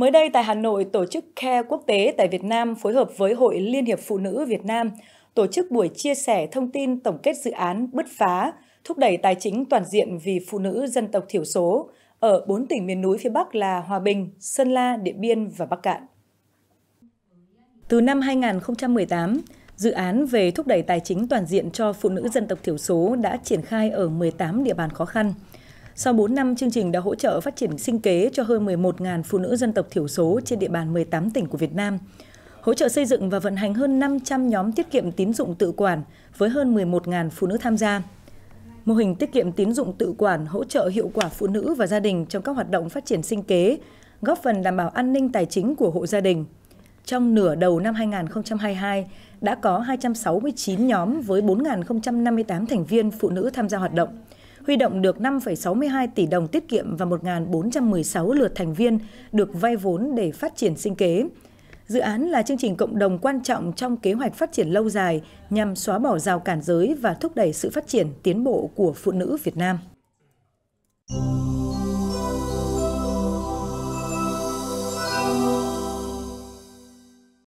Mới đây tại Hà Nội, tổ chức Care Quốc tế tại Việt Nam phối hợp với Hội Liên hiệp Phụ nữ Việt Nam tổ chức buổi chia sẻ thông tin tổng kết dự án Bứt phá, thúc đẩy tài chính toàn diện vì phụ nữ dân tộc thiểu số ở 4 tỉnh miền núi phía Bắc là Hòa Bình, Sơn La, Điện Biên và Bắc Cạn. Từ năm 2018, dự án về thúc đẩy tài chính toàn diện cho phụ nữ dân tộc thiểu số đã triển khai ở 18 địa bàn khó khăn – sau 4 năm, chương trình đã hỗ trợ phát triển sinh kế cho hơn 11.000 phụ nữ dân tộc thiểu số trên địa bàn 18 tỉnh của Việt Nam. Hỗ trợ xây dựng và vận hành hơn 500 nhóm tiết kiệm tín dụng tự quản với hơn 11.000 phụ nữ tham gia. Mô hình tiết kiệm tín dụng tự quản hỗ trợ hiệu quả phụ nữ và gia đình trong các hoạt động phát triển sinh kế, góp phần đảm bảo an ninh tài chính của hộ gia đình. Trong nửa đầu năm 2022, đã có 269 nhóm với 4.058 thành viên phụ nữ tham gia hoạt động huy động được 5,62 tỷ đồng tiết kiệm và 1.416 lượt thành viên được vay vốn để phát triển sinh kế. Dự án là chương trình cộng đồng quan trọng trong kế hoạch phát triển lâu dài nhằm xóa bỏ rào cản giới và thúc đẩy sự phát triển tiến bộ của phụ nữ Việt Nam.